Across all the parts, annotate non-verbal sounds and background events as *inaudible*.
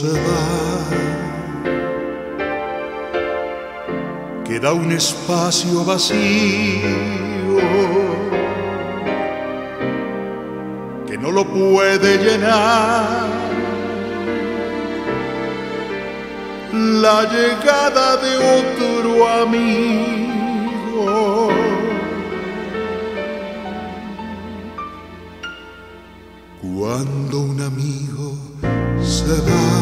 se va. Queda un espacio vacío que no lo puede llenar la llegada de otro amigo. Cuando un amigo se va.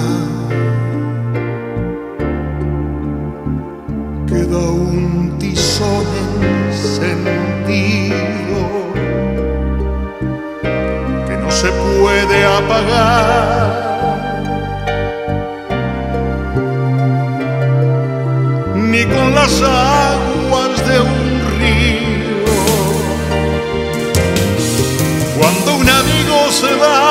Queda un tizón encendido que no se puede apagar. Ni con las aguas de un río. Cuando un amigo se va,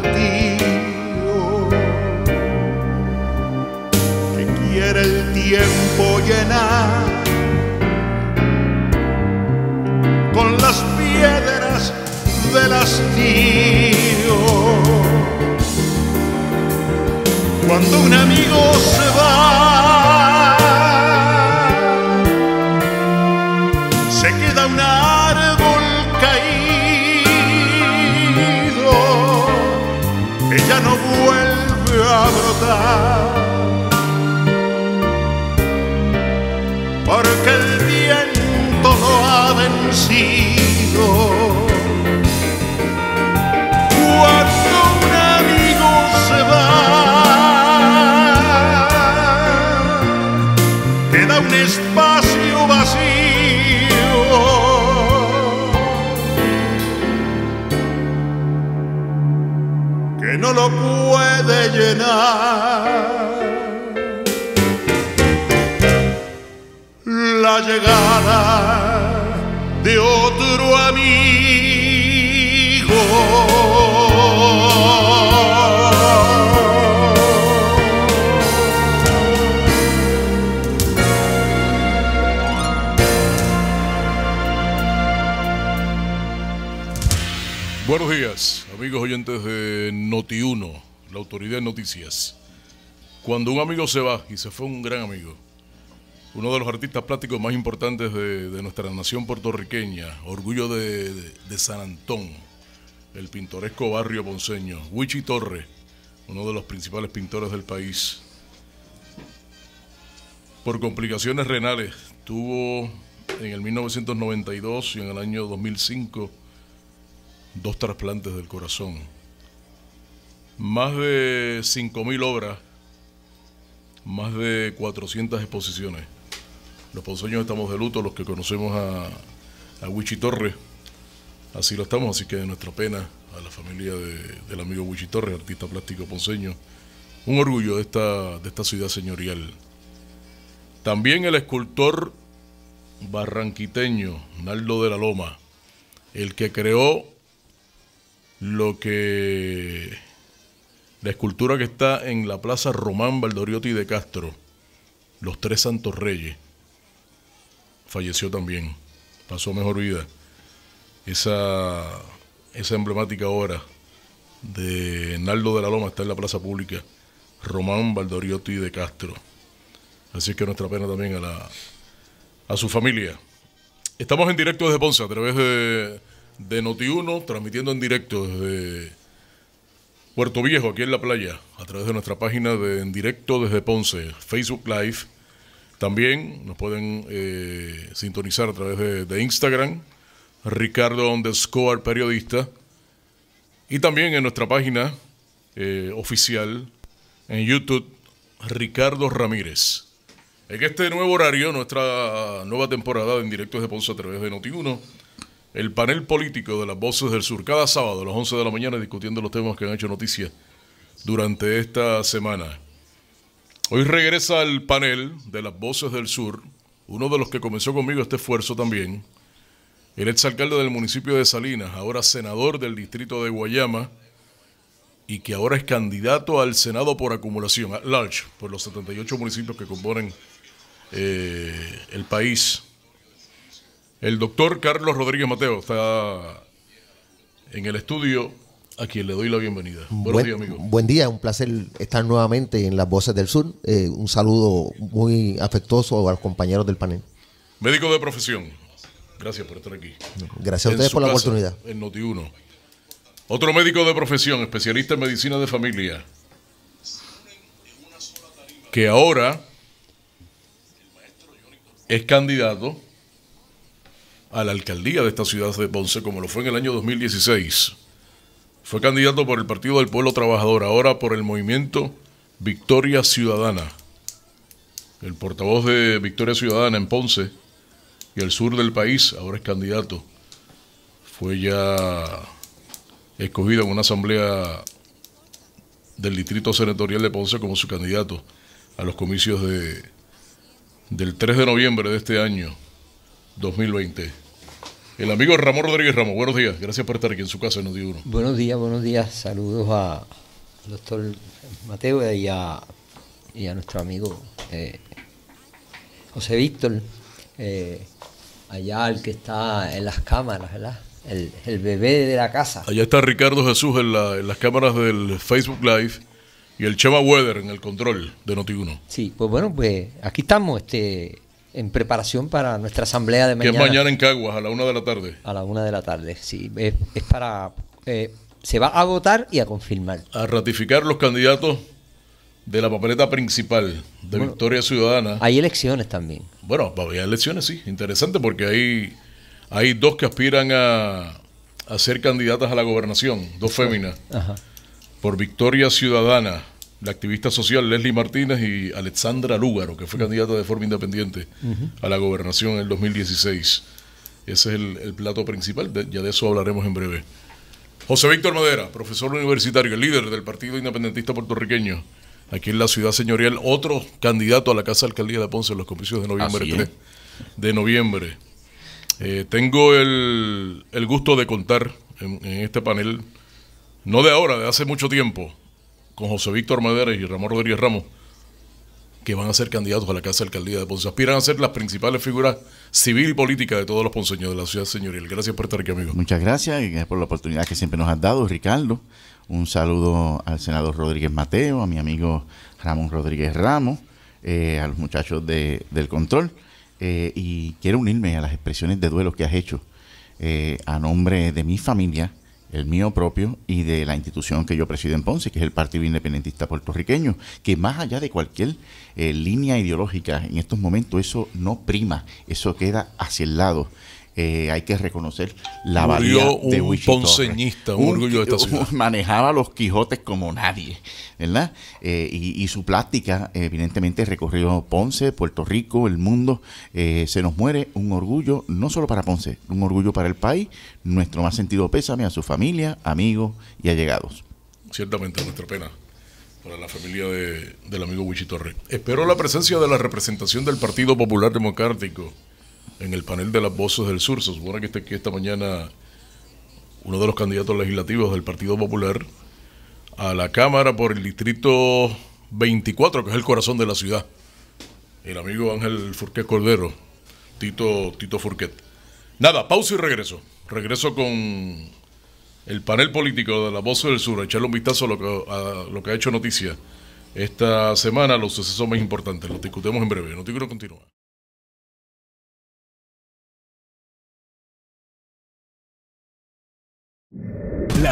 tío que quiere el tiempo llenar con las piedras de las hastío. Cuando un amigo se va, de noti la autoridad de noticias. Cuando un amigo se va, y se fue un gran amigo, uno de los artistas plásticos más importantes de, nuestra nación puertorriqueña, orgullo de, San Antón, el pintoresco barrio ponceño, Wichi Torre, uno de los principales pintores del país. Por complicaciones renales, tuvo en el 1992 y en el año 2005 dos trasplantes del corazón, más de 5.000 obras, más de 400 exposiciones. Los ponceños estamos de luto, los que conocemos a, a Wichi Torres, así lo estamos, así que de nuestra pena a la familia del amigo Wichi Torres, artista plástico ponceño, un orgullo de esta, de esta ciudad señorial. También el escultor barranquiteño, Naldo de la Loma, el que creó lo que la escultura que está en la Plaza Román Valdoriotti de Castro, los tres santos reyes, falleció también, pasó mejor vida. Esa, esa emblemática obra de Naldo de la Loma está en la Plaza Pública, Román Valdoriotti de Castro. Así que nuestra pena también a, la, a su familia. Estamos en directo desde Ponce a través de de Noti1, transmitiendo en directo desde Puerto Viejo, aquí en la playa, a través de nuestra página de en directo desde Ponce, Facebook Live. También nos pueden eh, sintonizar a través de, Instagram, Ricardo underscore periodista. Y también en nuestra página eh, oficial en YouTube, Ricardo Ramírez. En este nuevo horario, nuestra nueva temporada en directo desde Ponce a través de Noti1 el panel político de las Voces del Sur, cada sábado a las 11 de la mañana discutiendo los temas que han hecho noticia durante esta semana. Hoy regresa al panel de las Voces del Sur, uno de los que comenzó conmigo este esfuerzo también, el exalcalde del municipio de Salinas, ahora senador del distrito de Guayama y que ahora es candidato al Senado por acumulación, at large, por los 78 municipios que componen eh, el país. El doctor Carlos Rodríguez Mateo está en el estudio, a quien le doy la bienvenida. buen, día amigo. Buen día, un placer estar nuevamente en Las Voces del Sur. Eh, un saludo muy afectuoso a los compañeros del panel. Médico de profesión, gracias por estar aquí. Gracias a ustedes por la oportunidad. En noti Otro médico de profesión, especialista en medicina de familia, que ahora es candidato a la alcaldía de esta ciudad de Ponce, como lo fue en el año 2016. Fue candidato por el Partido del Pueblo Trabajador, ahora por el movimiento Victoria Ciudadana. El portavoz de Victoria Ciudadana en Ponce y el sur del país, ahora es candidato. Fue ya escogido en una asamblea del Distrito Senatorial de Ponce como su candidato a los comicios de, del 3 de noviembre de este año 2020. El amigo Ramón Rodríguez Ramos, buenos días. Gracias por estar aquí en su casa en Uno. Buenos días, buenos días. Saludos a doctor Mateo y a, y a nuestro amigo eh, José Víctor, eh, allá el que está en las cámaras, ¿verdad? El, bebé de la casa. Allá está Ricardo Jesús en, en las cámaras del Facebook Live y el Chema Weather en el control de Noti1. Sí, pues bueno, pues aquí estamos, este en preparación para nuestra asamblea de mañana. Que es mañana en Caguas, a la una de la tarde. A la una de la tarde, sí. Es, para. Eh, se va a votar y a confirmar. A ratificar los candidatos de la papeleta principal de Victoria Ciudadana. Hay elecciones también. Bueno, hay elecciones, sí. Interesante porque hay, hay dos que aspiran a, a ser candidatas a la gobernación, dos féminas. Por Victoria Ciudadana la activista social Leslie Martínez y Alexandra Lúgaro, que fue candidata de forma independiente a la gobernación en el 2016. Ese es el, plato principal, ya de eso hablaremos en breve. José Víctor Madera, profesor universitario, líder del Partido Independentista Puertorriqueño, aquí en la ciudad señorial, otro candidato a la Casa Alcaldía de Ponce en los comicios de noviembre de noviembre. Eh, tengo el, el, gusto de contar en, en este panel, no de ahora, de hace mucho tiempo, con José Víctor Madera y Ramón Rodríguez Ramos, que van a ser candidatos a la Casa de Alcaldía de Ponce. Aspiran a ser las principales figuras civil y política de todos los ponceños de la ciudad señorial. Gracias por estar aquí, amigo. Muchas gracias y por la oportunidad que siempre nos has dado, Ricardo. Un saludo al senador Rodríguez Mateo, a mi amigo Ramón Rodríguez Ramos, eh, a los muchachos de, del control. Eh, y quiero unirme a las expresiones de duelo que has hecho eh, a nombre de mi familia, el mío propio y de la institución que yo presido en Ponce, que es el Partido Independentista Puertorriqueño, que más allá de cualquier eh, línea ideológica en estos momentos, eso no prima, eso queda hacia el lado. Eh, hay que reconocer la valía de un ponceñista, un, orgullo de esta ciudad. manejaba los Quijotes como nadie, ¿verdad? Eh, y, su plástica, evidentemente, recorrió Ponce, Puerto Rico, el mundo. Eh, se nos muere un orgullo, no solo para Ponce, un orgullo para el país. Nuestro más sentido pésame a su familia, amigos y allegados. Ciertamente, nuestra pena para la familia del amigo Wichitorre. Espero la presencia de la representación del Partido Popular Democrático en el panel de las voces del sur. Se supone que está aquí esta mañana uno de los candidatos legislativos del Partido Popular a la Cámara por el Distrito 24, que es el corazón de la ciudad. El amigo Ángel Furquet Cordero, Tito, Tito Furquet. Nada, pausa y regreso. Regreso con el panel político de las Voces del Sur, echarle un vistazo a lo que, ha hecho noticia esta semana, los sucesos más importantes. Los discutemos en breve. quiero continúa.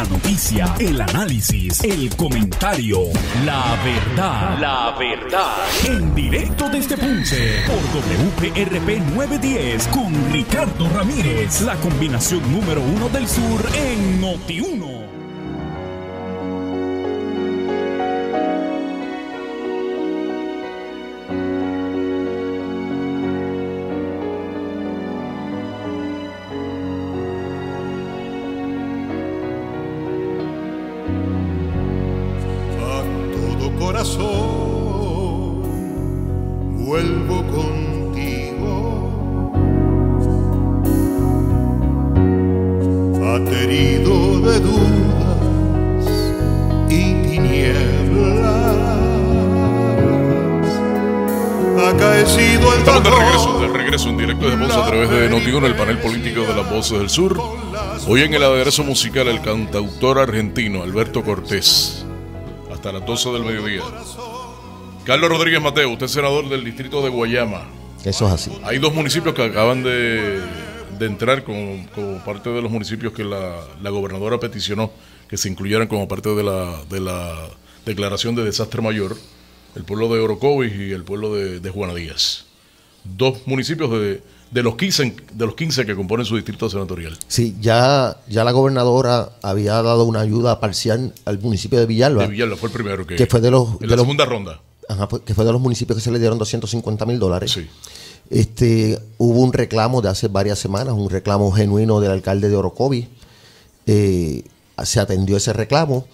La noticia, el análisis, el comentario, la verdad. La verdad. En directo desde Punche por WPRP 910 con Ricardo Ramírez, la combinación número uno del sur en Noti 1. del Sur. Hoy en el aderezo musical el cantautor argentino Alberto Cortés. Hasta las 12 del mediodía. Carlos Rodríguez Mateo, usted es senador del distrito de Guayama. Eso es así. Hay dos municipios que acaban de, entrar como, parte de los municipios que la, gobernadora peticionó que se incluyeran como parte de la, de la declaración de desastre mayor, el pueblo de Orocovis y el pueblo de, de Juana Díaz dos municipios de, los 15, de los 15 que componen su distrito senatorial. Sí, ya, ya la gobernadora había dado una ayuda parcial al municipio de Villalba. De Villalba fue el primero que, fue de los... la segunda ronda. que fue de los municipios que se le dieron 250 mil dólares. Sí. Este, hubo un reclamo de hace varias semanas, un reclamo genuino del alcalde de Orocovi. Eh, se atendió ese reclamo.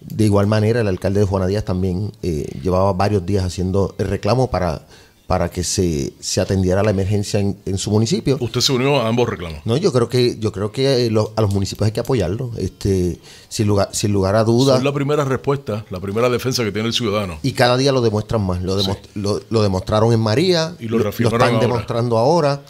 De igual manera, el alcalde de Juana Díaz también eh, llevaba varios días haciendo el reclamo para para que se, se atendiera la emergencia en, su municipio. Usted se unió a ambos reclamos. No, yo creo que yo creo que eh, a los municipios hay que apoyarlos, este, sin lugar sin lugar a dudas. Es la primera respuesta, la primera defensa que tiene el ciudadano. Y cada día lo demuestran más, lo, demostraron en María, y lo, están demostrando ahora,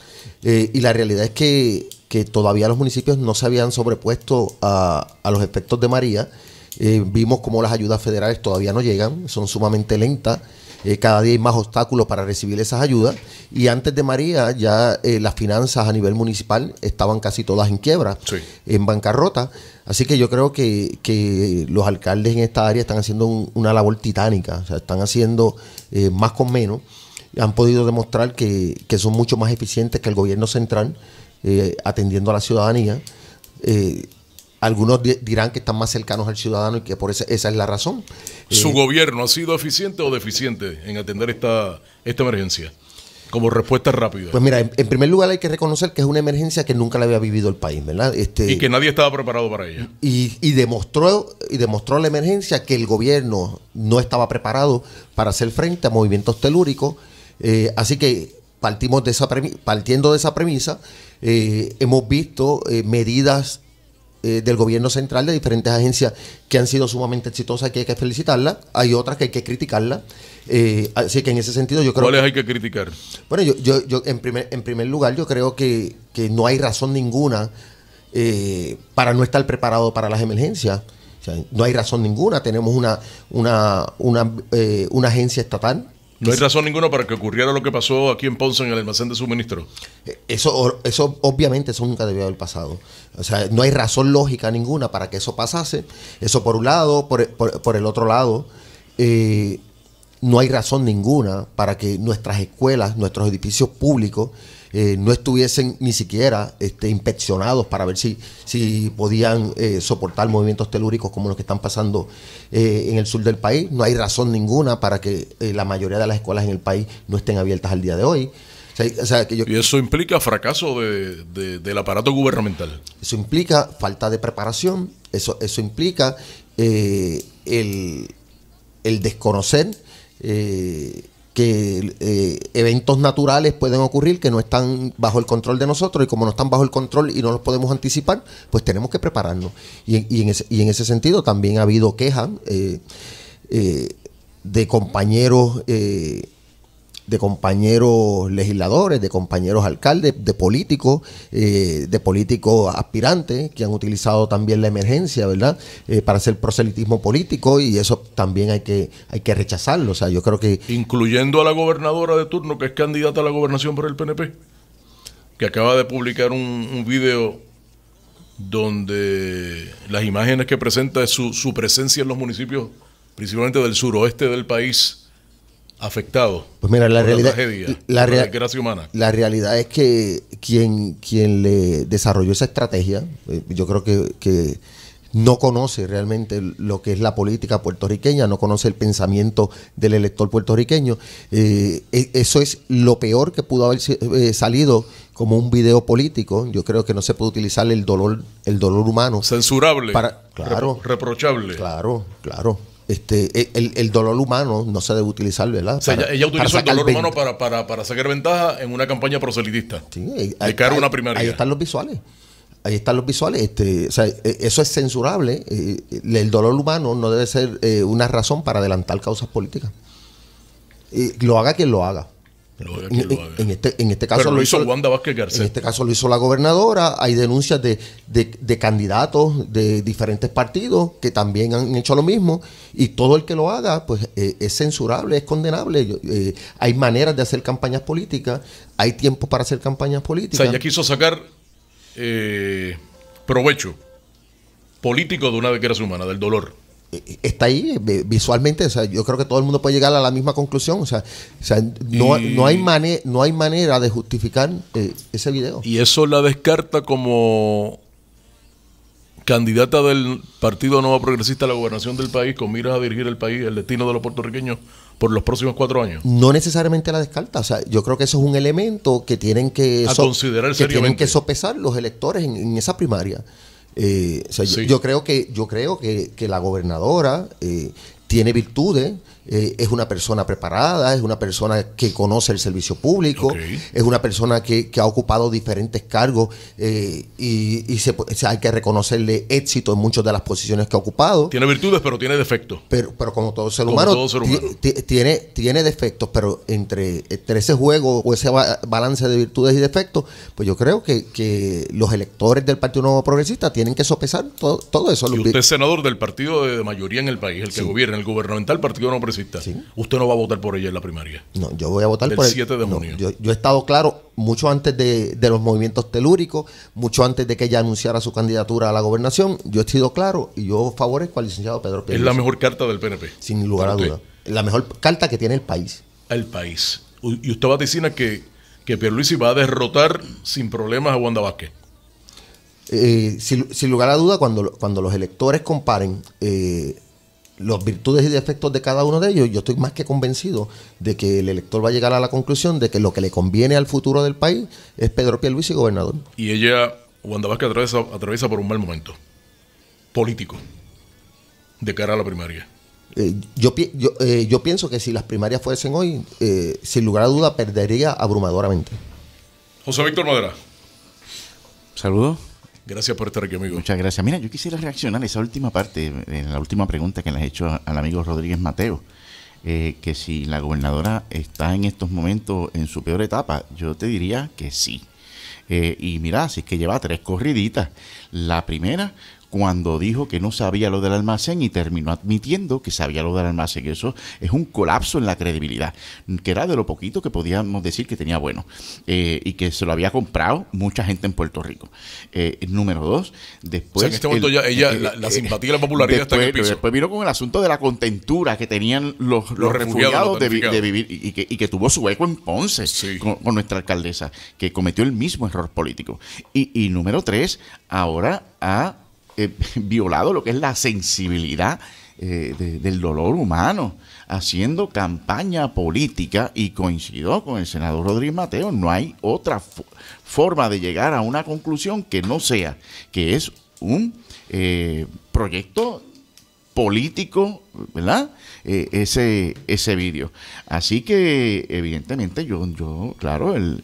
eh, y la realidad es que, que, todavía los municipios no se habían sobrepuesto a, los efectos de María. Eh, vimos cómo las ayudas federales todavía no llegan, son sumamente lentas. Eh, cada día hay más obstáculos para recibir esas ayudas. Y antes de María ya eh, las finanzas a nivel municipal estaban casi todas en quiebra, en bancarrota. Así que yo creo que, los alcaldes en esta área están haciendo una labor titánica, o sea, están haciendo eh, más con menos. Han podido demostrar que, son mucho más eficientes que el gobierno central atendiendo a la ciudadanía. Algunos dirán que están más cercanos al ciudadano y que por esa, esa es la razón. ¿Su eh, gobierno ha sido eficiente o deficiente en atender esta, esta emergencia? Como respuesta rápida. Pues mira, en, primer lugar hay que reconocer que es una emergencia que nunca la había vivido el país, ¿verdad? Este, y que nadie estaba preparado para ella. Y, demostró, y demostró la emergencia que el gobierno no estaba preparado para hacer frente a movimientos telúricos. Eh, así que partimos de esa partiendo de esa premisa, eh, hemos visto medidas eh, del gobierno central, de diferentes agencias que han sido sumamente exitosas, que hay que felicitarlas, hay otras que hay que criticarla eh, así que en ese sentido yo creo... ¿Cuáles hay que criticar? Bueno, yo, yo, yo en, primer, en primer lugar yo creo que, que no hay razón ninguna eh, para no estar preparado para las emergencias. no hay razón ninguna. Tenemos una, una, una agencia estatal no hay razón ninguna para que ocurriera lo que pasó aquí en Ponce en el almacén de suministro. Eso, eso obviamente eso nunca debió haber pasado. O sea, no hay razón lógica ninguna para que eso pasase. Eso por un lado, por, el otro lado, eh, no hay razón ninguna para que nuestras escuelas, nuestros edificios públicos, eh, no estuviesen ni siquiera este, inspeccionados para ver si, si podían eh, soportar movimientos telúricos como los que están pasando eh, en el sur del país. No hay razón ninguna para que la mayoría de las escuelas en el país no estén abiertas al día de hoy. y eso implica fracaso del aparato gubernamental. Eso implica falta de preparación, eso, eso implica el, el, desconocer que eh, eventos naturales pueden ocurrir que no están bajo el control de nosotros y como no están bajo el control y no los podemos anticipar, pues tenemos que prepararnos. Y, y, en, ese, y en, ese, sentido también ha habido quejas eh, eh, de compañeros de compañeros legisladores, de compañeros alcaldes, de políticos, eh, de políticos aspirantes que han utilizado también la emergencia, ¿verdad? Eh, para hacer proselitismo político y eso también hay que, hay que rechazarlo. O sea, yo creo que... Incluyendo a la gobernadora de turno que es candidata a la gobernación por el PNP, que acaba de publicar un, video donde las imágenes que presenta es su, su presencia en los municipios, principalmente del suroeste del país, afectado Pues mira, la realidad, la, humana. la, realidad es que quien, quien le desarrolló esa estrategia, eh, yo creo que, no conoce realmente lo que es la política puertorriqueña, no conoce el pensamiento del elector puertorriqueño. Eh, e-, eso es lo peor que pudo haber eh, salido como un video político. Yo creo que no se puede utilizar el dolor, el dolor humano. Censurable. Para, claro. reprochable. Claro, claro este, e, el, dolor humano no se debe utilizar, ¿verdad? O sea, ella, utilizó el dolor humano para, para, para, sacar ventaja en una campaña proselitista. hay, una Ahí están los visuales. Ahí están los visuales. Este, o sea, e, eso es censurable. Eh, el dolor humano no debe ser eh, una razón para adelantar causas políticas. Eh, lo haga quien lo haga. Este, en, este, caso lo, hizo, En este caso lo hizo la gobernadora. Hay denuncias de, candidatos de diferentes partidos que también han hecho lo mismo. Y todo el que lo haga, pues eh, es censurable, es condenable. Eh, hay maneras de hacer campañas políticas, hay tiempo para hacer campañas políticas. O sea, ya quiso sacar eh, provecho político de una vez que era humana, del dolor está ahí visualmente, o sea, yo creo que todo el mundo puede llegar a la misma conclusión, o sea, no, hay mane, no hay manera de justificar eh, ese video. Y eso la descarta como candidata del Partido Nuevo Progresista a la gobernación del país con miras a dirigir el país, el destino de los puertorriqueños por los próximos cuatro años. No necesariamente la descarta, o sea, yo creo que eso es un elemento que tienen que, tienen que sopesar los electores en esa primaria. Eh, yo, creo que yo creo que, que la gobernadora eh, tiene virtudes eh, es una persona preparada, es una persona que conoce el servicio público, es una persona que, ha ocupado diferentes cargos eh, y, se, hay que reconocerle éxito en muchas de las posiciones que ha ocupado. Tiene virtudes, pero tiene defectos. Pero, pero como todo ser humano, Tiene, tiene defectos, pero entre, entre ese juego o ese balance de virtudes y defectos, pues yo creo que, los electores del Partido Nuevo Progresista tienen que sopesar todo, eso. usted senador del partido de mayoría en el país, el que gobierna, el gubernamental Partido Nuevo Progresista usted no va a votar por ella en la primaria. No, yo voy a votar por el de yo, he estado claro mucho antes de, los movimientos telúricos, mucho antes de que ella anunciara su candidatura a la gobernación. Yo he sido claro y yo favorezco al licenciado Pedro Pérez. Es la mejor carta del PNP. Sin lugar a duda. La mejor carta que tiene el país. El país. Y usted va a decir que, que Pierluisi va a derrotar sin problemas a Wanda Vázquez. Eh, sin, lugar a duda, cuando, cuando los electores comparen eh, los virtudes y defectos de cada uno de ellos, yo estoy más que convencido de que el elector va a llegar a la conclusión de que lo que le conviene al futuro del país es Pedro y gobernador. Y ella, Wanda Vázquez, atraviesa, atraviesa por un mal momento político de cara a la primaria. Eh, yo, eh, yo, pienso que si las primarias fuesen hoy, eh, sin lugar a duda perdería abrumadoramente. José Víctor Madera. Saludos. Gracias por estar aquí, amigo. Muchas gracias. Mira, yo quisiera reaccionar a esa última parte, eh, la última pregunta que le he hecho al amigo Rodríguez Mateo. Eh, que si la gobernadora está en estos momentos en su peor etapa, yo te diría que sí. Eh, y mira, si es que lleva tres corriditas. La primera cuando dijo que no sabía lo del almacén y terminó admitiendo que sabía lo del almacén. Eso es un colapso en la credibilidad, que era de lo poquito que podíamos decir que tenía bueno eh, y que se lo había comprado mucha gente en Puerto Rico. Eh, número dos, después. O sea, en este momento ya, eh, la, simpatía y la popularidad después, en el Después vino con el asunto de la contentura que tenían los, refugiados, de, vivir y que, tuvo su eco en Ponce con, nuestra alcaldesa, que cometió el mismo error político. Y, y número tres, ahora ha eh, *laughs* violado lo que es la sensibilidad eh, del dolor humano, haciendo campaña política y coincidió con el senador Rodríguez Mateo, no hay otra forma de llegar a una conclusión que no sea que es un eh, proyecto político, ¿verdad? Eh, ese ese vídeo. Así que evidentemente yo, yo claro, él,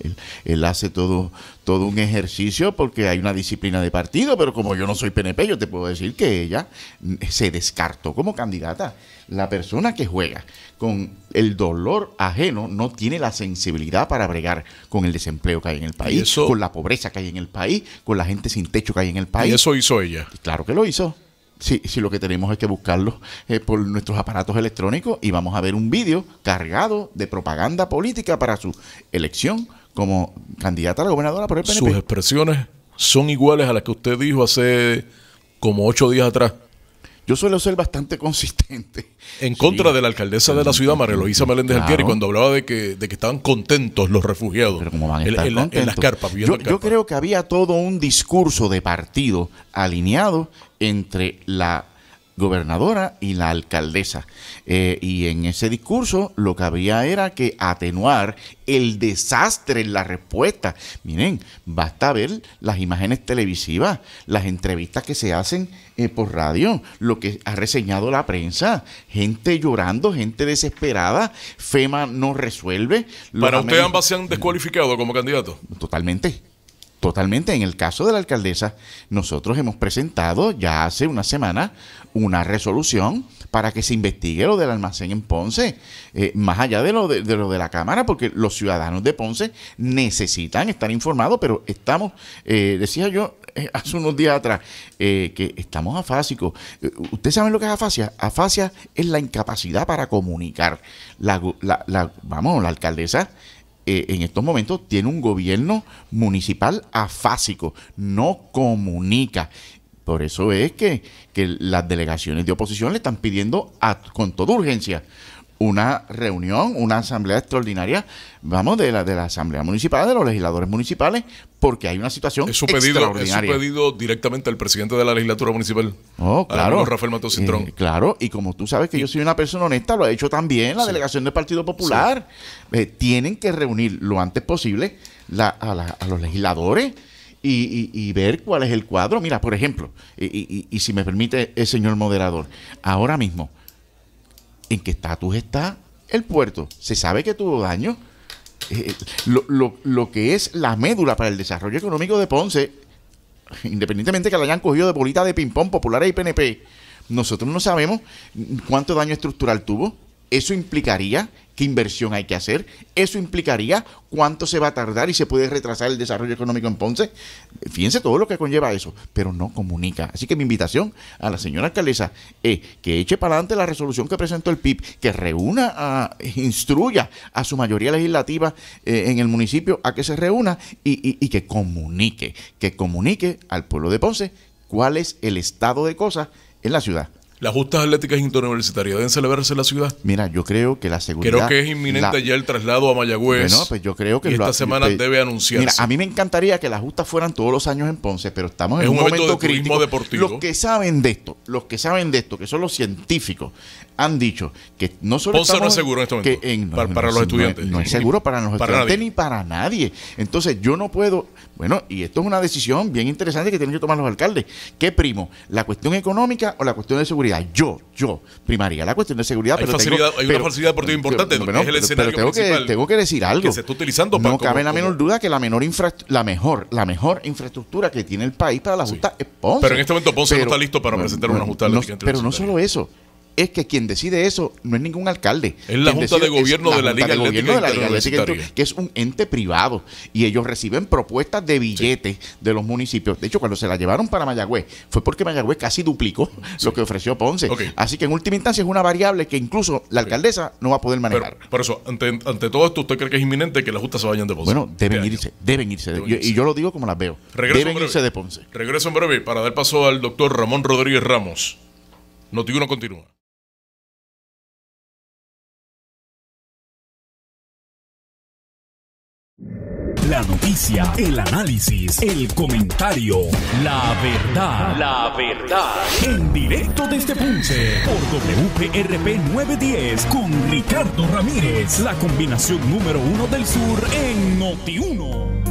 hace todo, todo un ejercicio porque hay una disciplina de partido, pero como yo no soy PNP, yo te puedo decir que ella mm, se descartó como candidata. La persona que juega con el dolor ajeno no tiene la sensibilidad para bregar con el desempleo que hay en el país, con la pobreza que hay en el país, con la gente sin techo que hay en el país. Y eso hizo ella. Claro que lo hizo sí, lo que tenemos es que buscarlos eh, por nuestros aparatos electrónicos y vamos a ver un vídeo cargado de propaganda política para su elección como candidata a la gobernadora por el PNP. Sus expresiones son iguales a las que usted dijo hace como ocho días atrás. Yo suelo ser bastante consistente. En contra de la alcaldesa de la ciudad, María Luisa Meléndez claro. cuando hablaba de que, de que estaban contentos los refugiados en, las carpas. yo creo que había todo un discurso de partido alineado entre la gobernadora y la alcaldesa. Eh, y en ese discurso lo que había era que atenuar el desastre en la respuesta. Miren, basta ver las imágenes televisivas, las entrevistas que se hacen eh, por radio, lo que ha reseñado la prensa, gente llorando, gente desesperada, FEMA no resuelve. ¿Para usted ambas se han descualificado como candidato? Totalmente. Totalmente. En el caso de la alcaldesa, nosotros hemos presentado ya hace una semana una resolución para que se investigue lo del almacén en Ponce, eh, más allá de lo de, lo de la Cámara, porque los ciudadanos de Ponce necesitan estar informados, pero estamos, eh, decía yo eh, *laughs* hace unos días atrás, que estamos afásicos. ¿Ustedes saben lo que es afasia? Afasia es la incapacidad para comunicar. La, vamos, la alcaldesa en estos momentos tiene un gobierno municipal afásico, no comunica. Por eso es que, las delegaciones de oposición le están pidiendo con toda urgencia una reunión, una asamblea extraordinaria, vamos, de la, de la Asamblea Municipal, de los legisladores municipales, porque hay una situación es su pedido, extraordinaria. Es su pedido directamente al presidente de la legislatura municipal. Oh, claro. Rafael Matos Citrón. Eh, claro, y como tú sabes que yo soy una persona honesta, lo ha hecho también la delegación del Partido Popular. Eh, tienen que reunir lo antes posible a los legisladores y, ver cuál es el cuadro. Mira, por ejemplo, y, si me permite el señor moderador, ahora mismo, ¿en qué estatus está el puerto? Se sabe que tuvo daño. Eh, eh, lo, lo, que es la médula para el desarrollo económico de Ponce, independientemente que la hayan cogido de bolita de ping-pong populares y PNP, nosotros no sabemos cuánto daño estructural tuvo eso implicaría qué inversión hay que hacer, eso implicaría cuánto se va a tardar y se puede retrasar el desarrollo económico en Ponce. Fíjense todo lo que conlleva eso, pero no comunica. Así que mi invitación a la señora alcaldesa es que eche para adelante la resolución que presentó el PIB, que reúna, instruya a su mayoría legislativa eh, en el municipio a que se reúna y, y que comunique, que comunique al pueblo de Ponce cuál es el estado de cosas en la ciudad. Las justas atléticas interuniversitarias deben celebrarse en la ciudad. Mira, yo creo que la seguridad. Creo que es inminente ya el traslado a Mayagüez. Bueno, pues yo creo que y esta semana pues, debe anunciarse. Mira, a mí me encantaría que las justas fueran todos los años en Ponce, pero estamos en es un, momento de crítico. Deportivo. Los que saben de esto, los que saben de esto, que son los científicos, han dicho que no solo Ponce no es seguro en este momento para, los estudiantes. No, es seguro para los estudiantes ni para nadie. Entonces yo no puedo, bueno, y esto es una decisión bien interesante que tienen que tomar los alcaldes. ¿Qué primo? ¿La cuestión económica o la cuestión de seguridad? Yo, yo, primaria. La cuestión de seguridad. Hay, pero hay una facilidad deportiva importante, pero, es el escenario pero tengo que, tengo que decir algo. utilizando No cabe la menor duda que la, menor la, mejor, la mejor infraestructura que tiene el país para la justa es Ponce. Pero en este momento Ponce no está listo para presentar una justa. pero no solo eso es que quien decide eso no es ningún alcalde. Es la Junta de Gobierno de la Liga que es un ente privado y ellos reciben propuestas de billetes de los municipios. De hecho, cuando se la llevaron para Mayagüez, fue porque Mayagüez casi duplicó lo que ofreció Ponce. Así que en última instancia es una variable que incluso la alcaldesa no va a poder manejar. por eso, ante, todo esto, ¿usted cree que es inminente que las juntas se vayan de Ponce? Bueno, deben este irse, deben irse. y yo lo digo como las veo. deben irse de Ponce. Regreso en breve para dar paso al doctor Ramón Rodríguez Ramos. una continúa. La noticia, el análisis, el comentario, la verdad, la verdad. En directo desde Punce por WPRP 910 con Ricardo Ramírez, la combinación número uno del sur en Noti 1.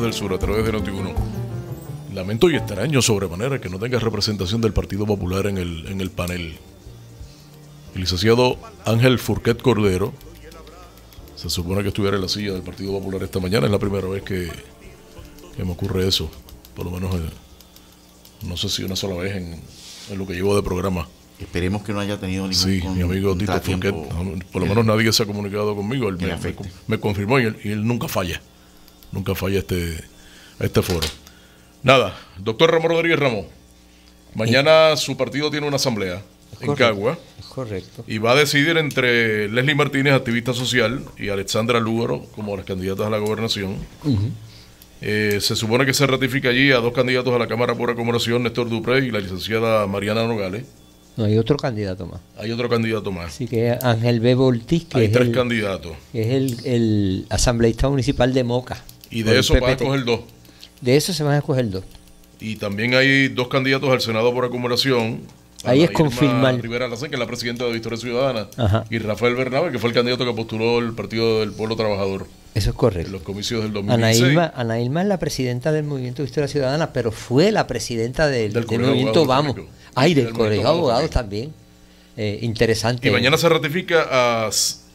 del Sur a través de noti Lamento y extraño sobremanera que no tenga representación del Partido Popular en el, en el panel. El licenciado Ángel Furquet Cordero se supone que estuviera en la silla del Partido Popular esta mañana. Es la primera vez que, me ocurre eso. Por lo menos, eh, no sé si una sola vez en, lo que llevo de programa. Esperemos que no haya tenido ningún Sí, mi amigo Tito Furquet, por lo menos nadie se ha comunicado conmigo. Él me, confirmó y él nunca falla nunca falla este, este foro. Nada, doctor Ramón Rodríguez Ramón, mañana su partido tiene una asamblea en Cagua. Correcto. Y va a decidir entre Leslie Martínez, activista social, y Alexandra Lugaro, como las candidatas a la gobernación. Eh, se supone que se ratifica allí a dos candidatos a la Cámara por Acomodación, Néstor Dupré y la licenciada Mariana Nogales. No, hay otro candidato más. Hay otro candidato más. Así que Ángel B. Voltis. hay tres el, candidatos. es el, el asambleísta municipal de Moca. Y de eso van a escoger dos. De eso se van a escoger dos. Y también hay dos candidatos al Senado por acumulación. Ahí es Irma La Rivera Lacen, que la presidenta de Victoria Ciudadana, y Rafael Bernabe, que fue el candidato que postuló el Partido del Pueblo Trabajador. Eso es correcto. En los comicios del 2016. Ana Irma, es la presidenta del Movimiento Victoria Ciudadana, pero fue la presidenta del, Movimiento Vamos. Ay, del, Colegio de Abogados también. Eh, interesante. Y mañana se ratifica a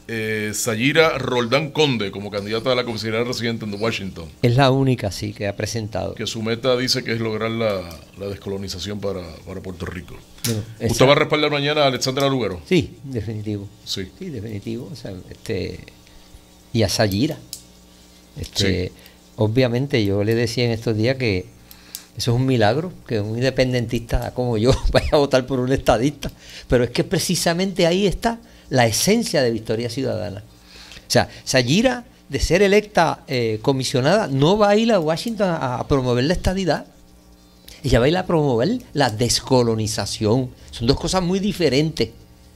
eh, Sayira Roldán Conde como candidata a la comisaría residente en Washington. Es la única, sí, que ha presentado. Que su meta dice que es lograr la, descolonización para, Puerto Rico. ¿Usted va a respaldar mañana a Alexandra Lugaro? Sí, definitivo. Sí. definitivo. Este, y a Sayira. Este, obviamente, yo le decía en estos días que eso es un milagro, que un independentista como yo *laughs* vaya a votar por un estadista. Pero es que precisamente ahí está la esencia de Victoria Ciudadana. O sea, Sayira, de ser electa eh, comisionada, no va a ir a Washington a, promover la estadidad. Ella va a ir a promover la descolonización. Son dos cosas muy diferentes.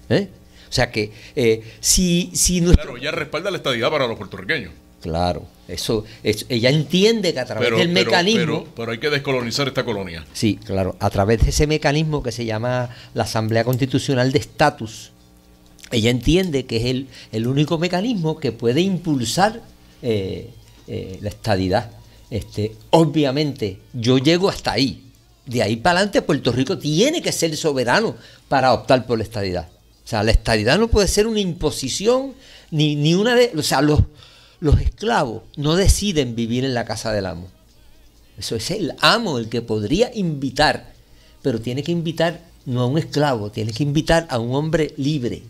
¿eh? O sea que eh, si, si nuestro... Claro, ella respalda la estadidad para los puertorriqueños. Claro, eso, ella entiende que a través del mecanismo... pero, hay que descolonizar esta colonia. Sí, claro, a través de ese mecanismo que se llama la Asamblea Constitucional de Estatus, ella entiende que es el, único mecanismo que puede impulsar eh, eh, la estadidad. Este, obviamente, yo llego hasta ahí. De ahí para adelante, Puerto Rico tiene que ser soberano para optar por la estadidad. O sea, la estadidad no puede ser una imposición, ni, una de. O sea, los, los esclavos no deciden vivir en la casa del amo. Eso es el amo el que podría invitar, pero tiene que invitar no a un esclavo, tiene que invitar a un hombre libre,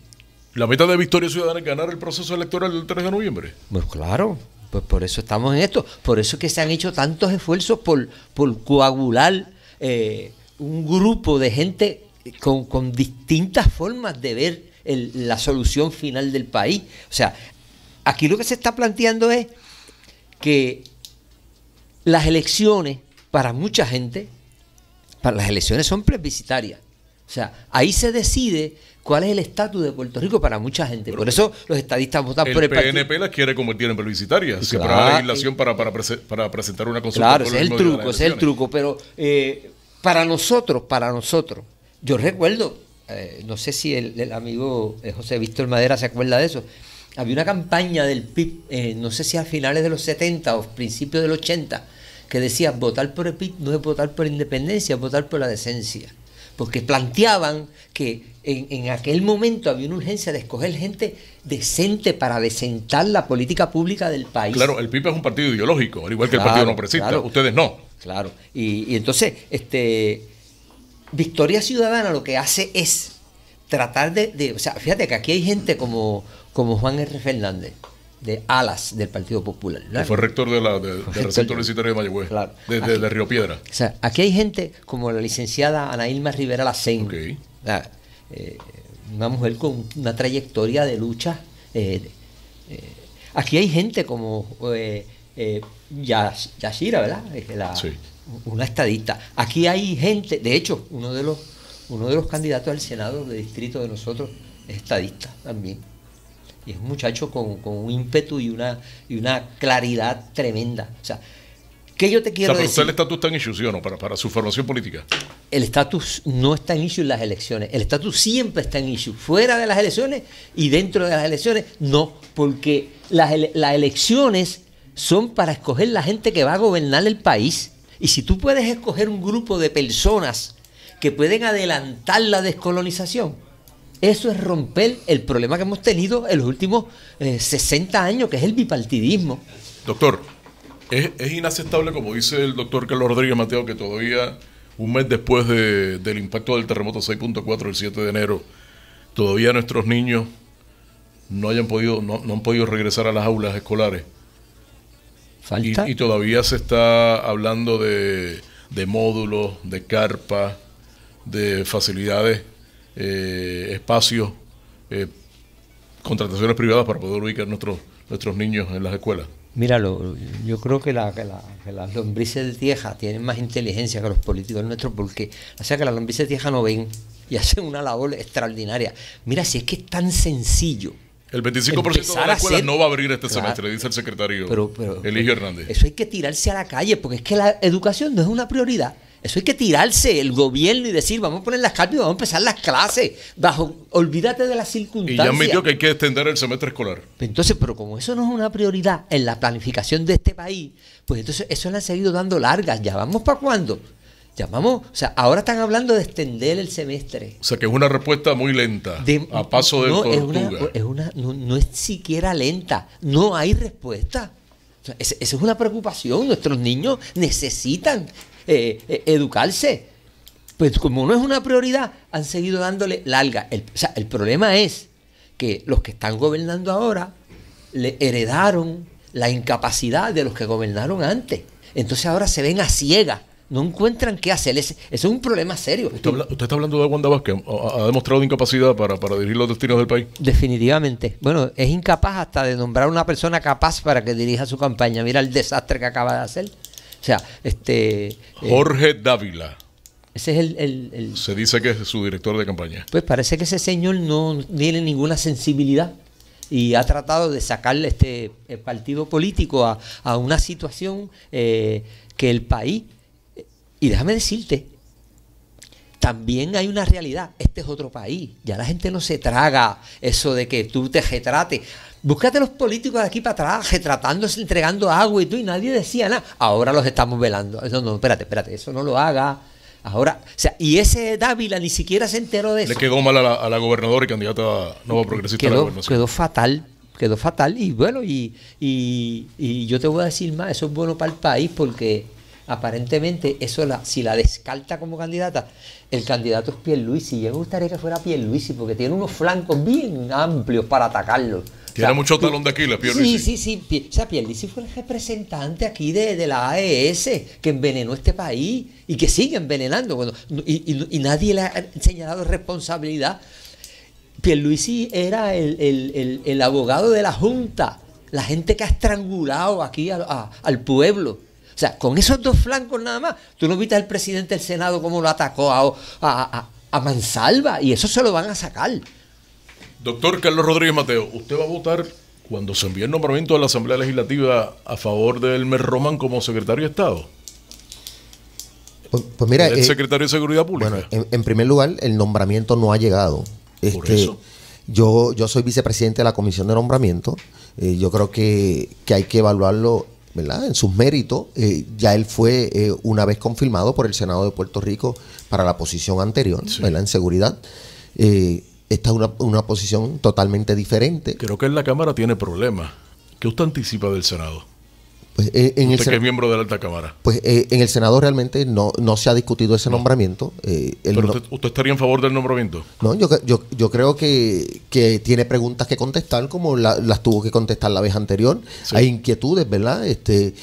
la meta de Victoria Ciudadana es ganar el proceso electoral del 3 de noviembre. Pues claro, pues por eso estamos en esto. Por eso que se han hecho tantos esfuerzos por, por coagular eh, un grupo de gente con, distintas formas de ver la solución final del país. O sea, aquí lo que se está planteando es que las elecciones, para mucha gente, para las elecciones son plebiscitarias. O sea, ahí se decide cuál es el estatus de Puerto Rico para mucha gente. por eso los estadistas votan el por el PNP las quiere convertir en publicitarias Claro, la legislación para, presentar una consulta. Claro, es el truco, es el truco. Pero eh, para nosotros, para nosotros, yo recuerdo, eh, no sé si el, amigo eh, José Víctor Madera se acuerda de eso, había una campaña del PIB, no sé si a finales de los 70 o principios del 80, que decía votar por el PIB no es votar por independencia, es votar por la decencia que planteaban que en, aquel momento había una urgencia de escoger gente decente para desentar la política pública del país. Claro, el PIB es un partido ideológico, al igual que el Partido No Presista, ustedes no. Claro, y, entonces, este, Victoria Ciudadana lo que hace es tratar de, o sea, fíjate que aquí hay gente como, como Juan R. Fernández, de alas del Partido Popular. fue rector de la, del recinto universitario de Mayagüez, claro. de, Río Piedra. aquí hay gente como la licenciada Ana Rivera Lacen eh, una mujer con una trayectoria de lucha. Eh, eh, aquí hay gente como Yashira, ¿verdad? sí. Una estadista. Aquí hay gente, de hecho, uno de los, uno de los candidatos al Senado de distrito de nosotros es estadista también. Y es un muchacho con, un ímpetu y una, y una claridad tremenda. O sea, ¿qué yo te quiero decir? el estatus está en issue, ¿sí o no? Para, para su formación política. El estatus no está en issue en las elecciones. El estatus siempre está en issue. Fuera de las elecciones y dentro de las elecciones, no. Porque las, las elecciones son para escoger la gente que va a gobernar el país. Y si tú puedes escoger un grupo de personas que pueden adelantar la descolonización, eso es romper el problema que hemos tenido en los últimos 60 eh, años, que es el bipartidismo. Doctor, es, inaceptable, como dice el doctor Carlos Rodríguez Mateo, que todavía un mes después del impacto del terremoto 6.4 el 7 de enero, todavía nuestros niños no hayan podido, no, no han podido regresar a las aulas escolares. Falta. Y, todavía se está hablando de, de módulos, de carpas, de facilidades eh, espacios, eh, contrataciones privadas para poder ubicar nuestros, nuestros niños en las escuelas? Míralo, yo creo que, la, las lombrices de viejas tienen más inteligencia que los políticos nuestros porque, o sea, que las lombrices de viejas no ven y *laughs* hacen una labor extraordinaria. Mira, si es que es tan sencillo. El 25% de las escuelas no va a abrir este semestre, dice el secretario pero, Eligio Hernández. Eso hay que tirarse a la calle porque es que la educación no es una prioridad. Eso hay que tirarse el gobierno y decir, vamos a poner las calles y vamos a empezar las clases. Bajo, olvídate de las circunstancias. Y ya admitió que hay que extender el semestre escolar. Pues entonces, pero como eso no es una prioridad en la planificación de este país, pues entonces eso le han seguido dando largas. ¿Ya vamos para cuándo? Ya vamos, o sea, ahora están hablando de extender el semestre. O sea, que es una respuesta muy lenta, a paso de no, Es una, no, no es siquiera lenta, no hay respuesta. Esa es una preocupación. Nuestros niños necesitan eh, eh, educarse. Pues como no es una prioridad, han seguido dándole larga. El, el problema es que los que están gobernando ahora le heredaron la incapacidad de los que gobernaron antes. Entonces ahora se ven a ciegas no encuentran qué hacer. Ese, es un problema serio. Usted, está hablando de Wanda Vázquez. Ha, demostrado incapacidad para, para, dirigir los destinos del país. Definitivamente. Bueno, es incapaz hasta de nombrar una persona capaz para que dirija su campaña. Mira el desastre que acaba de hacer. O sea, este... Eh, Jorge Dávila. Ese es el, Se dice que es su director de campaña. Pues parece que ese señor no tiene ninguna sensibilidad y ha tratado de sacarle este eh, partido político a, una situación eh, que el país... Y déjame decirte, también hay una realidad. Este es otro país. Ya la gente no se traga eso de que tú te retrates. Búscate los políticos de aquí para atrás, tratándose, entregando agua y tú, y nadie decía nada. Ahora los estamos velando. No, no, espérate, espérate, eso no lo haga. Ahora, o sea, y ese Dávila ni siquiera se enteró de eso. Le quedó mal a la, gobernadora y candidata nueva progresista quedó, Quedó fatal, quedó fatal. Y bueno, y, yo te voy a decir más, eso es bueno para el país porque aparentemente eso la, si la descarta como candidata, el candidato es Pierluisi. Y me gustaría que fuera Pierluisi porque tiene unos flancos bien amplios para atacarlo. Tiene mucho talón de Aquiles, Pierluisi. Sí, sí, sí. O sea, Pierluisi fue el representante aquí de, la AES que envenenó este país y que sigue envenenando. y, nadie le ha señalado responsabilidad. Pierluisi era el, el, el, abogado de la Junta, la gente que ha estrangulado aquí al pueblo. O sea, con esos dos flancos nada más, tú no viste al presidente del Senado cómo lo atacó a, a Mansalva y eso se lo van a sacar. Doctor Carlos Rodríguez Mateo, usted va a votar cuando se envíe el nombramiento a la Asamblea Legislativa a favor de Elmer Roman como secretario de Estado. Pues, pues mira, el eh, secretario de Seguridad Pública. Bueno, en, primer lugar, el nombramiento no ha llegado. Este, yo, yo soy vicepresidente de la Comisión de Nombramiento. Eh, yo creo que, hay que evaluarlo ¿verdad? en sus méritos. Eh, ya él fue una vez confirmado por el Senado de Puerto Rico para la posición anterior, en seguridad. Esta es una, una posición totalmente diferente. Creo que en la Cámara tiene problemas. ¿Qué usted anticipa del Senado? Pues, eh, en el que es miembro de la alta cámara. Pues eh, en el Senado realmente no, no se ha discutido ese nombramiento. Eh, ¿Pero usted, estaría en favor del nombramiento? No, yo, yo, yo creo que, tiene preguntas que contestar como las tuvo que contestar la vez anterior. Hay inquietudes, ¿verdad? Este,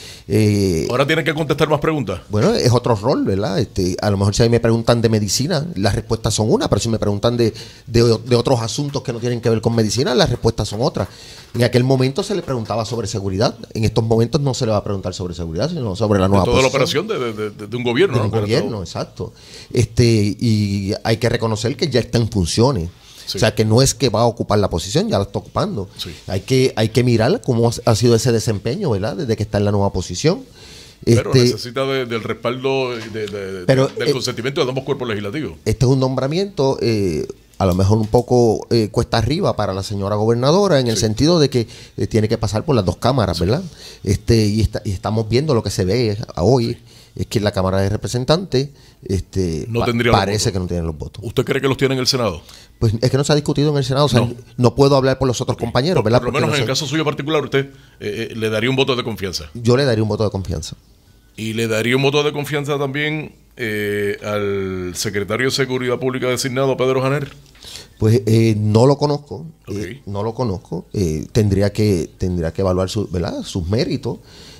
Ahora tiene que contestar más preguntas. Bueno, es otro rol, ¿verdad? Este, a lo mejor si a mí me preguntan de medicina, las respuestas son una, pero si me preguntan de, de otros asuntos que no tienen que ver con medicina, las respuestas son otras. En aquel momento se le preguntaba sobre seguridad, en estos momentos no se le va a preguntar sobre seguridad, sino sobre la nueva de toda la operación de, de, un gobierno. un gobierno, exacto. Este, y hay que reconocer que ya está en funciones. O sea, que no es que va a ocupar la posición, ya la está ocupando. Hay, que, hay que mirar cómo ha sido ese desempeño, ¿verdad? Desde que está en la nueva posición. Pero este, necesita del respaldo eh, de, del eh, consentimiento de ambos cuerpos legislativos. Este es un nombramiento eh, a lo mejor un poco eh, cuesta arriba para la señora gobernadora en el sentido de que eh, tiene que pasar por las dos cámaras, ¿verdad? Este y, está, y, estamos viendo lo que se ve eh, hoy es que la Cámara de Representantes este parece que no tiene los votos. ¿Usted cree que los tiene en el Senado? Pues es que no se ha discutido en el Senado, o sea, no, puedo hablar por los otros compañeros, ¿verdad? Por, lo menos en el caso suyo particular usted le daría un voto de confianza. Yo le daría un voto de confianza. Y le daría un voto de confianza también eh, al secretario de Seguridad Pública designado, Pedro Janer. Pues eh, no lo conozco, eh, no lo conozco. tendría que tendría que evaluar su, ¿verdad? sus méritos,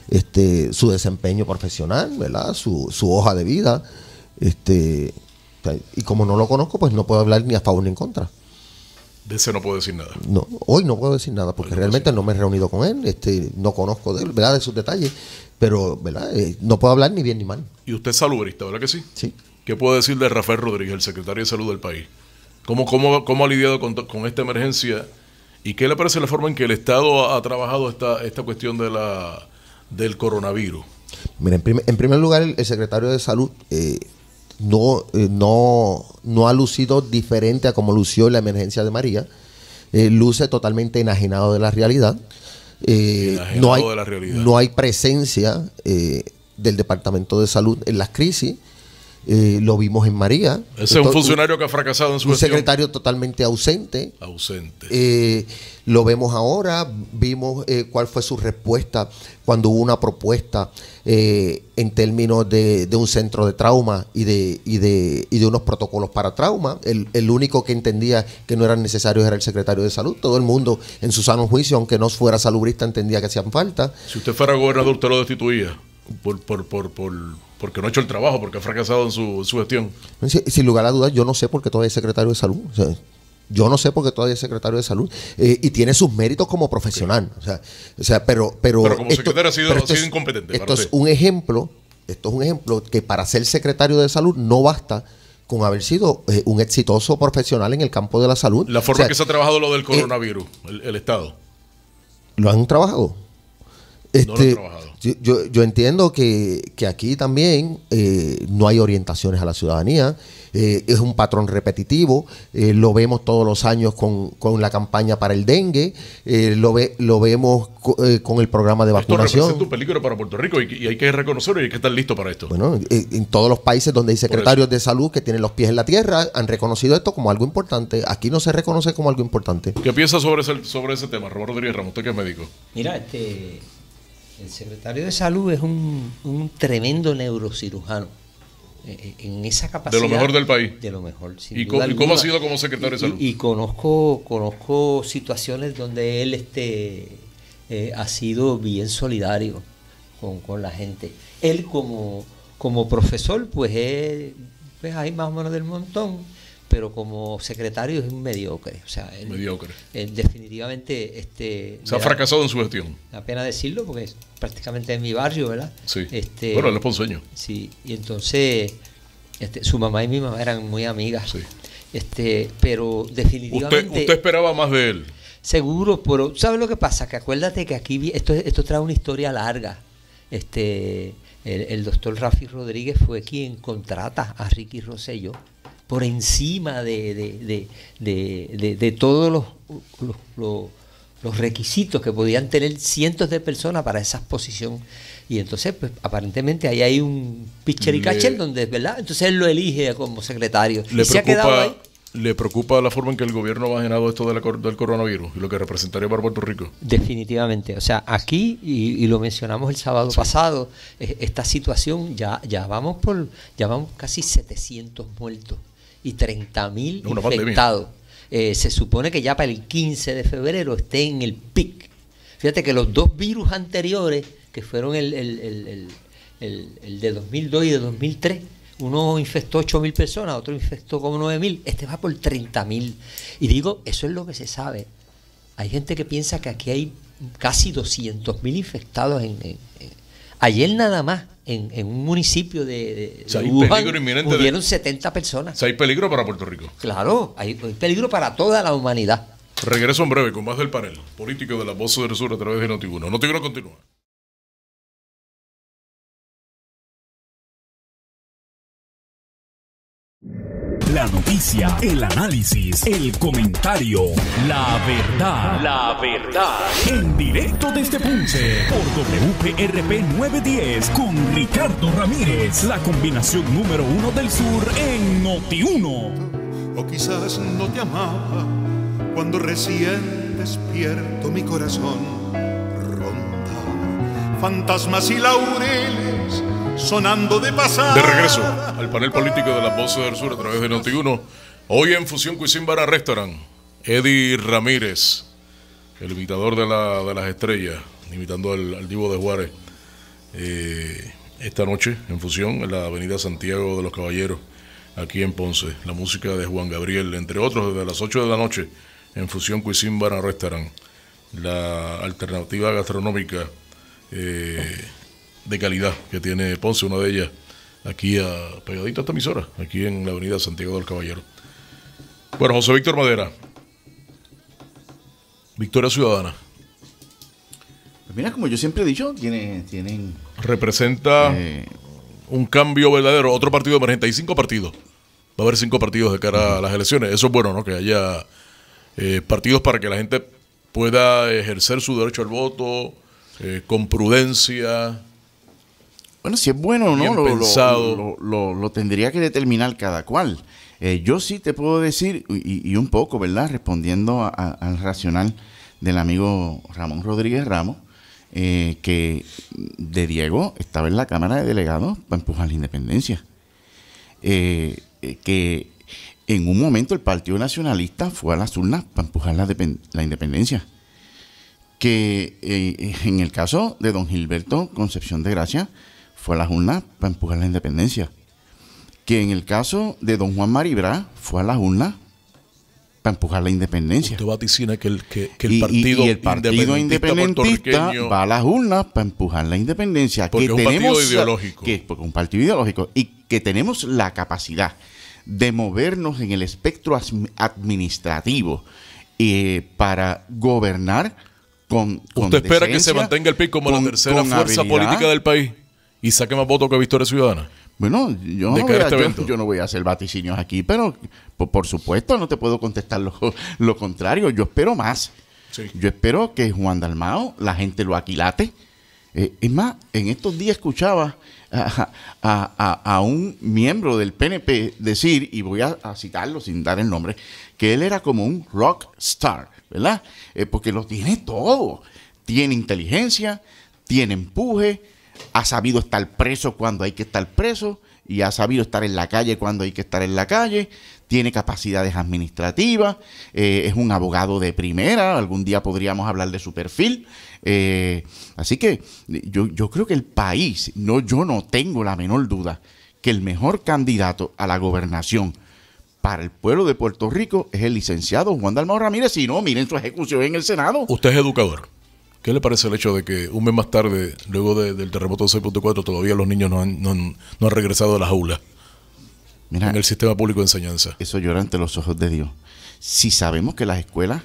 este, su desempeño profesional, ¿verdad? Su, hoja de vida, este, y como no lo conozco, pues no puedo hablar ni a favor ni en contra. De ese no puedo decir nada. No, hoy no puedo decir nada porque realmente no, me he reunido con él, este, no conozco de él, ¿verdad? De sus detalles. Pero, ¿verdad? Eh, no puedo hablar ni bien ni mal. Y usted es salubrista, ¿verdad que sí? Sí. ¿Qué puede decir de Rafael Rodríguez, el secretario de Salud del país? ¿Cómo, cómo, cómo ha lidiado con, esta emergencia? ¿Y qué le parece la forma en que el Estado ha, trabajado esta, esta cuestión de la, del coronavirus? Mira, en, primer, en primer lugar, el, secretario de Salud eh, no, eh, no, no ha lucido diferente a como lució la emergencia de María. luce totalmente enajenado de la realidad. Eh, no, hay, presencia eh, del Departamento de Salud en las crisis eh, lo vimos en María. Ese es un funcionario que ha fracasado en su Un secretario totalmente ausente. Ausente. Eh, lo vemos ahora, vimos eh, cuál fue su respuesta cuando hubo una propuesta en términos de, un centro de trauma y de, de, unos protocolos para trauma. El, único que entendía que no eran necesarios era el secretario de salud. Todo el mundo, en su sano juicio, aunque no fuera salubrista, entendía que hacían falta. Si usted fuera gobernador, te lo destituía por, por, por, por porque no ha hecho el trabajo, porque ha fracasado en su, su gestión. Sin, lugar a dudas, yo no sé por qué todavía es secretario de salud. yo no sé por qué todavía es secretario de salud. Eh, y tiene sus méritos como profesional. O, sea, o, sea, pero, pero. como esto, secretario ha sido, es, incompetente. Esto es un ejemplo. Esto es un ejemplo que para ser secretario de salud no basta con haber sido eh, un exitoso profesional en el campo de la salud. La forma que se ha trabajado lo del eh, coronavirus, el, Estado. ¿Lo han trabajado? no lo han este, trabajado. Yo, entiendo que, aquí también eh, no hay orientaciones a la ciudadanía, eh, es un patrón repetitivo, eh, lo vemos todos los años con, la campaña para el dengue, lo, lo vemos con el programa de vacunación. es un peligro para Puerto Rico y, hay que reconocerlo y hay que estar listo para esto. Bueno, en todos los países donde hay secretarios de salud que tienen los pies en la tierra han reconocido esto como algo importante, aquí no se reconoce como algo importante. ¿Qué piensa sobre ese, sobre ese tema, Roberto Rodríguez Ramos, usted que es médico? Mira, este... El secretario de salud es un, tremendo neurocirujano. Eh, eh, en esa capacidad. De lo mejor del país. De lo mejor. Sin ¿Y, cómo, ha sido como secretario de salud? Y, conozco, conozco situaciones donde él este, eh, ha sido bien solidario con, la gente. Él como, como profesor, pues hay pues más o menos del montón pero como secretario es un mediocre. O sea, él, mediocre. definitivamente. Este, Se ha fracasado en su gestión. La pena decirlo porque es prácticamente en mi barrio, ¿verdad? Sí. Este, bueno, él es ponceño. Sí, y entonces este, su mamá y mi mamá eran muy amigas. Sí. Este, pero definitivamente. Usted, esperaba más de él. Seguro, pero ¿sabes lo que pasa? Que acuérdate que aquí esto, esto trae una historia larga. Este, el, el doctor Rafi Rodríguez fue quien contrata a Ricky Rosselló por encima de, de, todos los, los, requisitos que podían tener cientos de personas para esa exposición. Y entonces, pues aparentemente ahí hay un pitcher y catcher donde, ¿verdad? Entonces él lo elige como secretario. Le preocupa... le preocupa la forma en que el gobierno ha generado esto del, del coronavirus y lo que representaría para Puerto Rico. Definitivamente. O sea, aquí, y, lo mencionamos el sábado pasado, e-, esta situación ya, ya, vamos por, ya vamos casi 700 muertos y 30.000 infectados. Eh, se supone que ya para el 15 de febrero esté en el pic. Fíjate que los dos virus anteriores, que fueron el, el, de 2002 y de 2003, uno infectó 8.000 personas, otro infectó como 9.000, este va por 30.000. Y digo, eso es lo que se sabe. Hay gente que piensa que aquí hay casi 200.000 infectados ayer nada más en, un municipio de, de, o murieron 70 personas. O sea, hay peligro para Puerto Rico. Claro, hay, peligro para toda la humanidad. Regreso en breve con más del panel político de la voz del sur a través de noti No continúa. La noticia, el análisis, el comentario, la verdad, la verdad. En directo desde Punce por WPRP 910 con Ricardo Ramírez, la combinación número uno del sur en Noti O quizás no te amaba cuando recién despierto mi corazón ronda fantasmas y laureles sonando de pasada. De regreso al panel político de las voces del sur a través de Noti1. Hoy en Fusión Cuisine Bar Restaurant, Eddie Ramírez, el imitador de, de las estrellas, imitando al, Divo de Juárez. Eh, esta noche en Fusión, en la avenida Santiago de los Caballeros, aquí en Ponce. La música de Juan Gabriel, entre otros, desde las 8 de la noche en Fusión Cuisine Bar Restaurant. La alternativa gastronómica. Eh, de calidad que tiene Ponce, una de ellas aquí a, pegadita a esta emisora, aquí en la avenida Santiago del Caballero. Bueno, José Víctor Madera, Victoria Ciudadana. Pues mira, como yo siempre he dicho, tiene, tienen... Representa eh, un cambio verdadero, otro partido emergente, hay cinco partidos. Va a haber cinco partidos de cara a las elecciones. Eso es bueno, ¿no? Que haya eh, partidos para que la gente pueda ejercer su derecho al voto eh, con prudencia, bueno, si es bueno o no, lo, tendría que determinar cada cual. Eh, yo sí te puedo decir, y, un poco, ¿verdad? Respondiendo al racional del amigo Ramón Rodríguez Ramos, eh, que de Diego estaba en la Cámara de Delegados para empujar la independencia. Eh, que en un momento el Partido Nacionalista fue a las urnas para empujar la, la independencia. Que en el caso de don Gilberto Concepción de Gracia, fue a las urnas para empujar la independencia. Que en el caso de don Juan Maribra fue a las urnas para empujar la independencia. Usted vaticina que el, que, partido, independentista, va a las urnas para empujar la independencia. Porque es un partido ideológico. Que, porque un partido ideológico. Y que tenemos la capacidad de movernos en el espectro administrativo eh, para gobernar con, ¿Usted espera que se mantenga el PIB como la tercera fuerza política del país? y saque más votos que Victoria Ciudadana? Bueno, yo no, voy a, este yo, no, voy a, hacer vaticinios aquí, pero por, supuesto no te puedo contestar lo, *laughs* contrario. Yo espero más. Yo espero que Juan Dalmao, la gente lo aquilate. Eh, es más, en estos días escuchaba a, un miembro del PNP decir, y voy a, citarlo sin dar el nombre, que él era como un rock star, ¿verdad? Eh, porque lo tiene todo. Tiene inteligencia, tiene empuje, ha sabido estar preso cuando hay que estar preso y ha sabido estar en la calle cuando hay que estar en la calle, tiene capacidades administrativas, eh, es un abogado de primera, algún día podríamos hablar de su perfil. Eh, así que yo, creo que el país, no, yo no tengo la menor duda que el mejor candidato a la gobernación para el pueblo de Puerto Rico es el licenciado Juan Dalmao Ramírez, si no, miren su ejecución en el Senado. Usted es educador. ¿Qué le parece el hecho de que un mes más tarde, luego del terremoto 6.4, todavía los niños no han, regresado a las aulas? Mira, en el sistema público de enseñanza. Eso llora ante los ojos de Dios. Si sabemos que las escuelas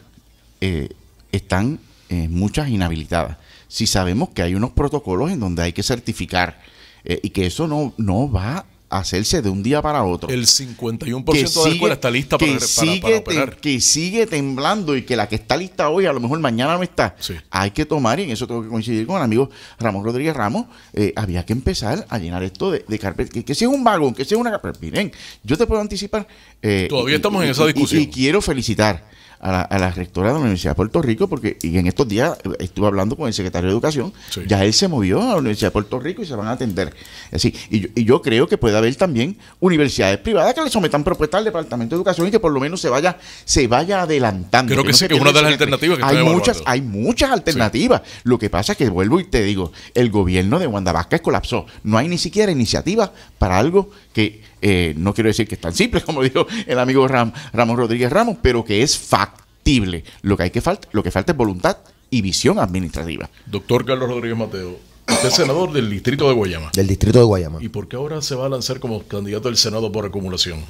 eh, están eh, muchas inhabilitadas, si sabemos que hay unos protocolos en donde hay que certificar eh, y que eso no, no va hacerse de un día para otro. El 51% de la escuela está lista para, que sigue, operar. Que sigue temblando y que la que está lista hoy a lo mejor mañana no está. Hay que tomar, y en eso tengo que coincidir con el amigo Ramón Rodríguez Ramos, eh, había que empezar a llenar esto de, carpet Que, sea un vagón, que sea una carpeta. Pues miren, yo te puedo anticipar. Eh, Todavía estamos en esa discusión. y quiero felicitar a la, a rectora de la Universidad de Puerto Rico, porque y en estos días eh, estuve hablando con el secretario de Educación, ya él se movió a la Universidad de Puerto Rico y se van a atender. y, yo, creo que puede haber también universidades privadas que le sometan propuestas al Departamento de Educación y que por lo menos se vaya, se vaya adelantando. Creo que, sí, que es una de las alternativas que hay muchas, Hay muchas alternativas. Lo que pasa es que vuelvo y te digo, el gobierno de Wanda Vázquez colapsó. No hay ni siquiera iniciativa para algo que eh, no quiero decir que es tan simple *laughs* como dijo el amigo Ram, Ramón Rodríguez Ramos, pero que es factible. Lo que hay que falta, lo que falta es voluntad y visión administrativa. Doctor Carlos Rodríguez Mateo, usted es senador del distrito de Guayama. Del distrito de Guayama. ¿Y por qué ahora se va a lanzar como candidato al Senado por acumulación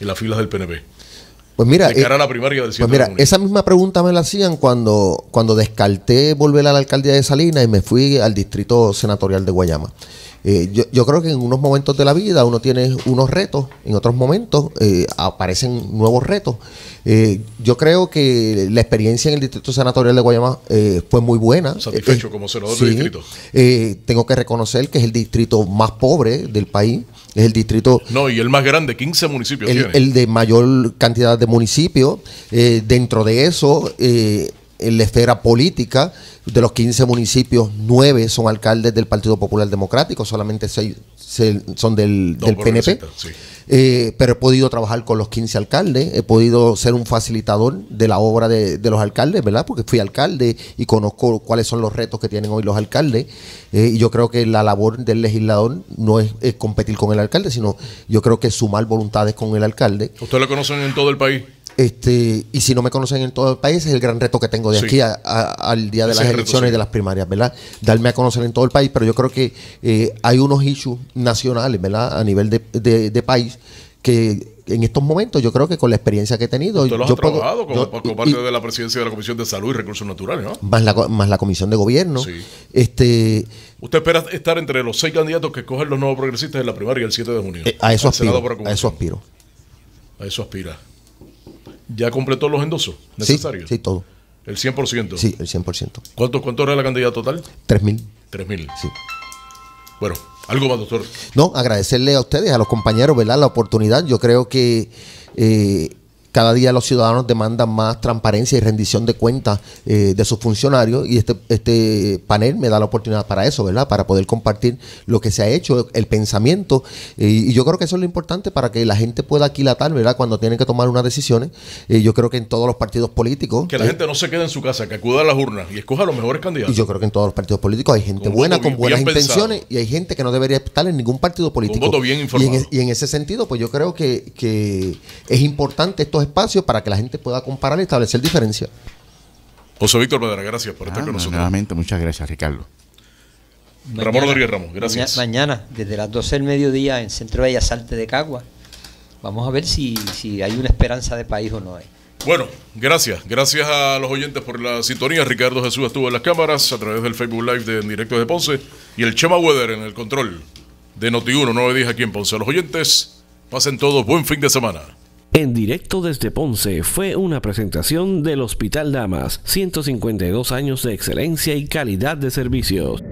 en las filas del PNP? Pues mira, eh, pues mira esa misma pregunta me la hacían cuando, cuando descarté volver a la alcaldía de Salinas y me fui al distrito senatorial de Guayama. Eh, yo, creo que en unos momentos de la vida uno tiene unos retos, en otros momentos eh, aparecen nuevos retos. yo creo que la experiencia en el distrito senatorial de Guayama fue muy buena. Satisfecho como senador del distrito. tengo que reconocer que es el distrito más pobre del país es el distrito. No, y el más grande, 15 municipios. El, el de mayor cantidad de municipios. Eh, dentro de eso, eh, en la esfera política, de los 15 municipios, 9 son alcaldes del Partido Popular Democrático, solamente 6 son del, PNP. Eh, pero he podido trabajar con los 15 alcaldes, he podido ser un facilitador de la obra de, los alcaldes, ¿verdad? Porque fui alcalde y conozco cuáles son los retos que tienen hoy los alcaldes. Eh, y yo creo que la labor del legislador no es, competir con el alcalde, sino yo creo que sumar voluntades con el alcalde. ¿Usted lo conocen en todo el país? Este, y si no me conocen en todo el país, es el gran reto que tengo de aquí al día de las elecciones y de las primarias, ¿verdad? Darme a conocer en todo el país, pero yo creo que eh, hay unos issues nacionales, ¿verdad? A nivel de, país que en estos momentos yo creo que con la experiencia que he tenido Usted lo ha trabajado como, parte de la presidencia de la comisión de salud y recursos naturales ¿no? más la más la comisión de gobierno este usted espera estar entre los seis candidatos que escogen los nuevos progresistas en la primaria el 7 de junio eh, a eso aspiro a eso aspiro a eso aspira ¿Ya completó los endosos necesarios? Sí, todo. ¿El 100%? Sí, el 100%. ¿Cuánto, cuánto era la cantidad total? 3.000. 3.000. Sí. Bueno, algo más, doctor. No, agradecerle a ustedes, a los compañeros, ¿verdad? La oportunidad. Yo creo que eh, cada día los ciudadanos demandan más transparencia y rendición de cuentas eh, de sus funcionarios y este, este panel me da la oportunidad para eso, ¿verdad? Para poder compartir lo que se ha hecho, el pensamiento eh, y yo creo que eso es lo importante para que la gente pueda aquilatar, ¿verdad? Cuando tienen que tomar unas decisiones, eh, yo creo que en todos los partidos políticos... Que la gente no se quede en su casa, que acuda a las urnas y escoja a los mejores candidatos. Y yo creo que en todos los partidos políticos hay gente buena, con buenas intenciones y hay gente que no debería estar en ningún partido político. bien informado. Y en, ese sentido, pues yo creo que, que es importante estos espacio para que la gente pueda comparar y establecer diferencias. José Víctor Madera, gracias por estar ah, con nosotros. Nuevamente, muchas gracias, Ricardo. Ramón Rodríguez Ramos, gracias. Mañana, desde las 12 del mediodía, en Centro de Bellas de Cagua. Vamos a ver si, si hay una esperanza de país o no hay. Bueno, gracias. Gracias a los oyentes por la sintonía. Ricardo Jesús estuvo en las cámaras a través del Facebook Live de en Directo de Ponce y el Chema Weather en el control de Noti1 910 aquí en Ponce. A los oyentes, pasen todos buen fin de semana. En directo desde Ponce fue una presentación del Hospital Damas, 152 años de excelencia y calidad de servicios.